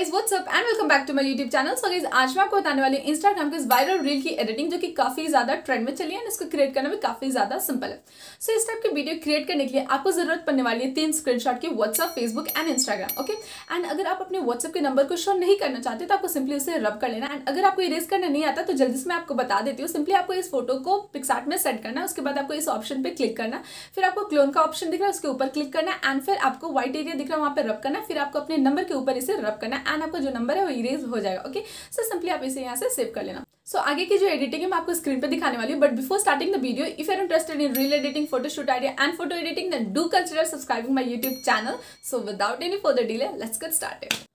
guys up and welcome back to my YouTube channel so guys आज मैं आपको बताने वाली इंस्टाग्राम के इस वायरल रील की एडिटिंग जो कि काफी ज्यादा ट्रेंड में चली है इसको क्रिएट करना भी काफी ज्यादा सिंपल है सो so, इस टाइप की वीडियो क्रिएट करने के लिए आपको जरूरत पड़ने वाली है तीन स्क्रीनशॉट की WhatsApp Facebook and Instagram okay and अगर आप अपने व्हाट्सअप के नंबर को शो नहीं करना चाहते तो आपको सिंपली उसे रब कर लेना एंड अगर आपको इरेज करना नहीं आता तो जल्दी से मैं आपको बता देती हूँ सिंपली आपको इस फोटो को पिक्सार्ट में सेट करना उसके बाद आपको इस ऑप्शन पर क्लिक करना फिर आपको क्लोन का ऑप्शन दिख रहा है उसके ऊपर क्लिक करना एंड फिर आपको व्हाइट एरिया दिख रहा है वहाँ पर रब करना फिर आपको अपने नंबर के ऊपर इसे रब करना एंड आपका जो नंबर है वो इरेज हो जाएगा ओके सो सिंपली आप इसे यहाँ से सेव कर लेना सो so, आगे की जो एडिटिंग है मैं आपको स्क्रीन पे दिखाने वाली हूँ but before starting the video if are interested in reel editing photoshoot idea and photo editing then do consider subscribing my YouTube channel so without any for the delay let's get started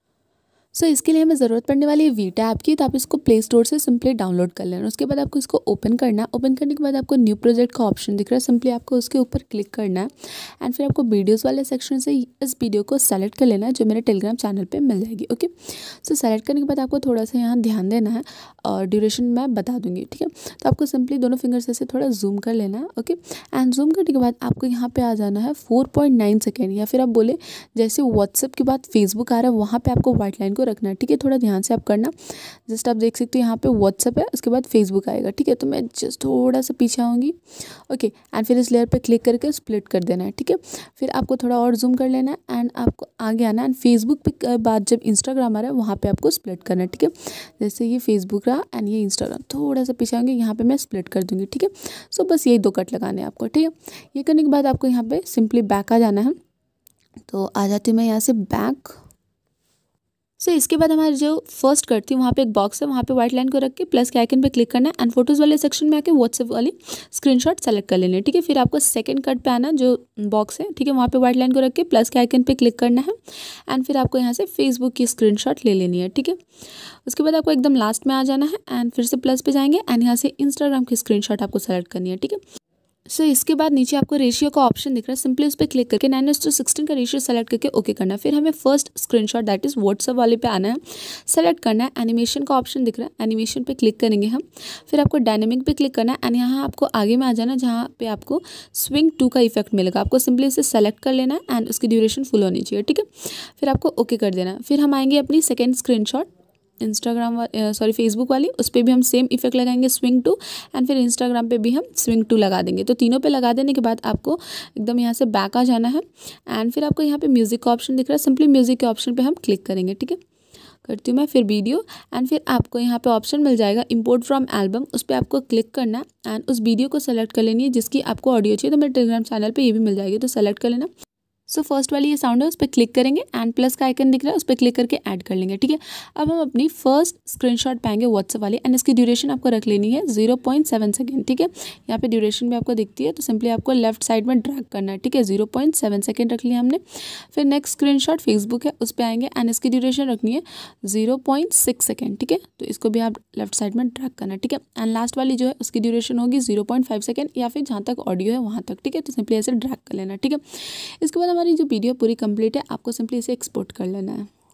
so so, इसके लिए हमें ज़रूरत पड़ने वाली है Vita app की तो आप इसको प्ले स्टोर से सिंपली डाउनलोड कर लेना उसके बाद आपको इसको ओपन करना है ओपन करने के बाद आपको न्यू प्रोजेक्ट का ऑप्शन दिख रहा है सिंपली आपको उसके ऊपर क्लिक करना है एंड फिर आपको वीडियोज़ वाले सेक्शन से इस वीडियो को सेलेक्ट कर लेना है जो मेरे टेलीग्राम चैनल पर मिल जाएगी ओके सो सेलेक्ट करने के बाद आपको थोड़ा सा यहाँ ध्यान देना है और ड्यूरेशन मैं बता दूँगी ठीक है तो आपको सिंपली दोनों फिंगर्स ऐसे थोड़ा जूम कर लेना है ओके एंड जूम करने के बाद आपको यहाँ पर आ जाना है फोर पॉइंट नाइन सेकेंड या फिर आप बोले जैसे व्हाट्सअप के बाद फेसबुक आ रहा है वहाँ पर आपको व्हाइट लाइन को रखना है ठीक है थोड़ा ध्यान से आप करना जस्ट आप देख सकते हो यहाँ पे व्हाट्सअप है उसके बाद फेसबुक आएगा ठीक है तो मैं जस्ट थोड़ा सा पीछे आऊँगी ओके एंड फिर इस लेयर पर क्लिक करके स्प्लिट कर देना है ठीक है फिर आपको थोड़ा और जूम कर लेना है एंड आपको आगे आना है एंड फेसबुक पे बाद जब इंस्टाग्राम आ रहा है वहाँ पर आपको स्प्लिट करना है ठीक है जैसे ये फेसबुक रहा एंड ये इंस्टाग्राम थोड़ा सा पीछे आऊँगे यहाँ पर मैं स्प्लिट कर दूँगी ठीक है सो बस यही दो कट लगाने हैं आपको ठीक है ये करने के बाद आपको यहाँ पर सिंपली बैक आ जाना है तो आ जाती हूँ मैं यहाँ से बैक सो so, इसके बाद हमारे जो फर्स्ट करती हूँ वहाँ पे एक बॉक्स है वहाँ पे व्हाइट लाइन को रख के प्लस के आइकन पे क्लिक करना है एंड फोटोज़ वाले सेक्शन में आके व्हाट्सएप वाली स्क्रीनशॉट सेलेक्ट कर लेने ठीक है फिर आपको सेकंड कट पे आना जो बॉक्स है ठीक है वहाँ पे व्हाइट लाइन को रख के प्लस के आइकन पे क्लिक करना है एंड फिर आपको यहाँ से फेसबुक की स्क्रीन ले लेनी है ठीक है उसके बाद आपको एकदम लास्ट में आ जाना है एंड फिर से प्लस पे जाएंगे एंड यहाँ से इंस्टाग्राम की स्क्रीन आपको सेलेक्ट करनी है ठीक है सो so, इसके बाद नीचे आपको रेशियो का ऑप्शन दिख रहा है सिंपली उस पर क्लिक करके नाइन एस टू सिक्सटीन का रेशियो सेलेक्ट करके ओके okay करना फिर हमें first screenshot that is WhatsApp वाले पे आना है सेलेक्ट करना है एनिमेशन का ऑप्शन दिख रहा है एनिमेशन पे क्लिक करेंगे हम फिर आपको डायनेमिक पे क्लिक करना है एंड यहाँ आपको आगे में आ जाना जहाँ पे आपको स्विंग टू का इफेक्ट मिलेगा आपको सिंपली इसे सेलेक्ट कर लेना है एंड उसकी ड्यूरेशन फुल होनी चाहिए ठीक है फिर आपको ओके okay कर देना फिर हम आएंगे अपनी second screen Instagram sorry Facebook वाली उस पर भी हम सेम इफेक्ट लगाएंगे स्विंग टू एंड फिर इंस्टाग्राम पे भी हम स्विंग टू लगा देंगे तो तीनों पे लगा देने के बाद आपको एकदम यहाँ से बैक आ जाना है एंड फिर आपको यहाँ पे म्यूज़िक का ऑप्शन दिख रहा है सिंपली म्यूज़िक के ऑप्शन पे हम क्लिक करेंगे ठीक है करती हूँ मैं फिर वीडियो एंड फिर आपको यहाँ पे ऑप्शन मिल जाएगा इंपोर्ट फ्रॉम एल्बम उस पर आपको क्लिक करना एंड उस वीडियो को सेलेक्ट कर लेनी है जिसकी आपको ऑडियो चाहिए तो मेरे टेलीग्राम चैनल पर ये भी मिल जाएगी तो सेलेक्ट कर लेना सो so, फर्स्ट वाली ये साउंड है उस पर क्लिक करेंगे एंड प्लस का आइकन दिख रहा है उस पर क्लिक करके ऐड कर लेंगे ठीक है अब हम अपनी फर्स्ट स्क्रीनशॉट पाएंगे व्हाट्सअप वाली एंड इसकी ड्यूरेशन आपको रख लेनी है जीरो पॉइंट सेवन सेकेंड ठीक है यहाँ पे ड्यूरेशन भी आपको दिखती है तो सिंपली आपको लेफ्ट साइड में ड्रैग करना है ठीक है जीरो पॉइंट सेवन सेकेंड रख लिया हमने फिर नेक्स्ट स्क्रीन शॉट फेसबुक है उस पर आएंगे एंड इसकी ड्यूरेशन रखनी है जीरो पॉइंट सिक्स सेकेंड ठीक है तो इसको भी आप लेफ्ट साइड में ड्रैग करना है ठीक है एंड लास्ट वाली जो है उसकी ड्यूरेशन होगी जीरो पॉइंट फाइव सेकेंड या फिर जहाँ तक ऑडियो है वहाँ तक ठीक है तो सिंपली ऐसे ड्रैग कर लेना ठीक है इसके बाद हमारी जो वीडियो पूरी कंप्लीट है आपको सिंपली इसे एक्सपोर्ट कर लेना है